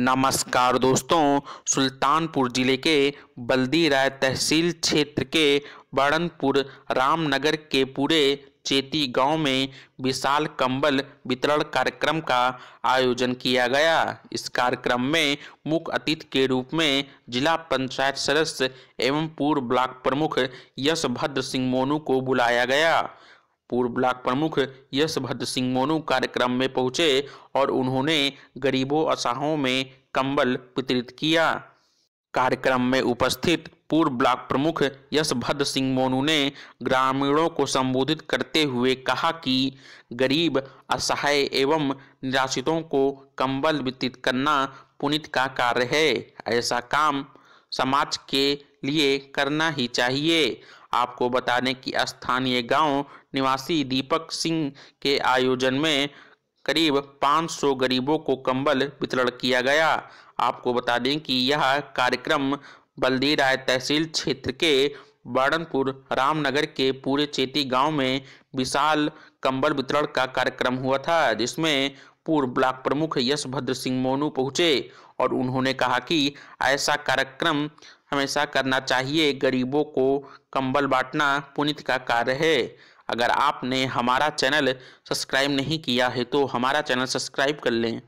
नमस्कार दोस्तों सुल्तानपुर ज़िले के बल्दी राय तहसील क्षेत्र के बड़नपुर रामनगर के पूरे चेती गांव में विशाल कंबल वितरण कार्यक्रम का आयोजन किया गया इस कार्यक्रम में मुख्य अतिथि के रूप में जिला पंचायत सदस्य एवं पूर्व ब्लॉक प्रमुख यशभद्र सिंह मोनू को बुलाया गया पूर्व ब्लॉक प्रमुख यश भद्र सिंह मोनू कार्यक्रम में पहुंचे और उन्होंने गरीबों असहायों में कंबल वितरित किया कार्यक्रम में उपस्थित पूर्व ब्लॉक प्रमुख यशभद्र सिंह मोनू ने ग्रामीणों को संबोधित करते हुए कहा कि गरीब असहाय एवं निराश्रितों को कंबल वितरित करना पुनित का कार्य है ऐसा काम समाज के लिए करना ही चाहिए आपको बता दें कि स्थानीय गांव निवासी दीपक सिंह के आयोजन में करीब 500 गरीबों को कंबल वितरण किया गया आपको बता दें कि यह कार्यक्रम राय तहसील क्षेत्र के बाड़नपुर रामनगर के पूरे चेती गांव में विशाल कंबल वितरण का कार्यक्रम हुआ था जिसमें पूर्व ब्लॉक प्रमुख यशभद्र सिंह मोनू पहुंचे और उन्होंने कहा कि ऐसा कार्यक्रम हमेशा करना चाहिए गरीबों को कंबल बांटना पुनित का कार्य है अगर आपने हमारा चैनल सब्सक्राइब नहीं किया है तो हमारा चैनल सब्सक्राइब कर लें